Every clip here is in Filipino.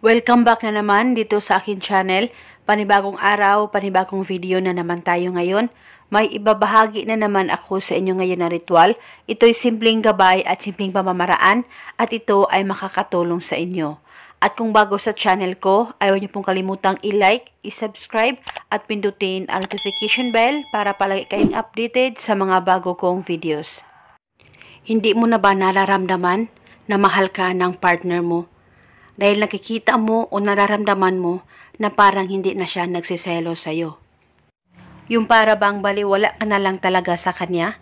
Welcome back na naman dito sa akin channel. Panibagong araw, panibagong video na naman tayo ngayon. May ibabahagi na naman ako sa inyo ngayon na ritual. Ito'y simpleng gabay at simpleng pamamaraan at ito ay makakatulong sa inyo. At kung bago sa channel ko, ayaw niyo pong kalimutang i-like, i-subscribe at pindutin ang notification bell para palagi kayong updated sa mga bago kong videos. Hindi mo na ba nararamdaman na mahal ka ng partner mo? dahil nakikita mo o nararamdaman mo na parang hindi na siya nagsiselo sa'yo. Yung para bang baliwala ka na lang talaga sa kanya?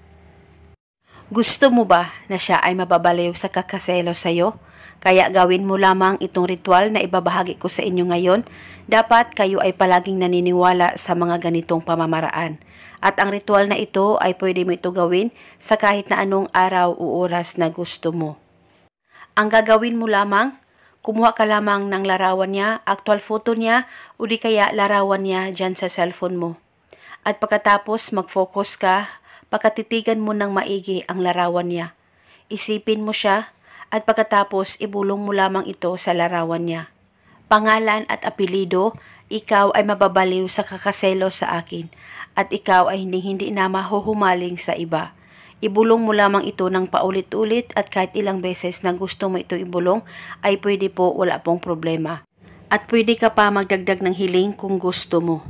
Gusto mo ba na siya ay mababaliw sa kakaselo sa'yo? Kaya gawin mo lamang itong ritual na ibabahagi ko sa inyo ngayon. Dapat kayo ay palaging naniniwala sa mga ganitong pamamaraan. At ang ritual na ito ay pwede mo ito gawin sa kahit na anong araw o oras na gusto mo. Ang gagawin mo lamang kumuha ka lamang ng larawan niya, actual photo niya, o di kaya larawan niya dyan sa cellphone mo. At pagkatapos mag-focus ka, pagkatitigan mo ng maigi ang larawan niya. Isipin mo siya, at pagkatapos ibulong mo lamang ito sa larawan niya. Pangalan at apelido, ikaw ay mababaliw sa kakaselo sa akin at ikaw ay hindi hindi na mahuhumaling sa iba. Ibulong mo lamang ito ng paulit-ulit at kahit ilang beses na gusto mo ito ibulong ay pwede po wala pong problema. At pwede ka pa magdagdag ng hiling kung gusto mo.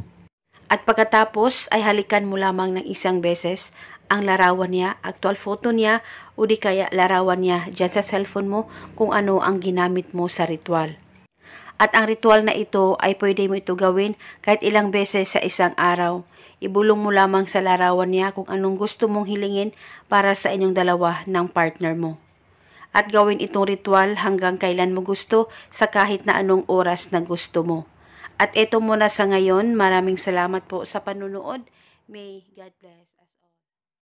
At pagkatapos ay halikan mo lamang ng isang beses ang larawan niya, actual photo niya o di kaya larawan niya dyan sa cellphone mo kung ano ang ginamit mo sa ritual. At ang ritual na ito ay pwede mo ito gawin kahit ilang beses sa isang araw Ibulong mo lamang sa larawan niya kung anong gusto mong hilingin para sa inyong dalawa ng partner mo. At gawin itong ritual hanggang kailan mo gusto sa kahit na anong oras na gusto mo. At ito muna sa ngayon. Maraming salamat po sa panunood. May God bless.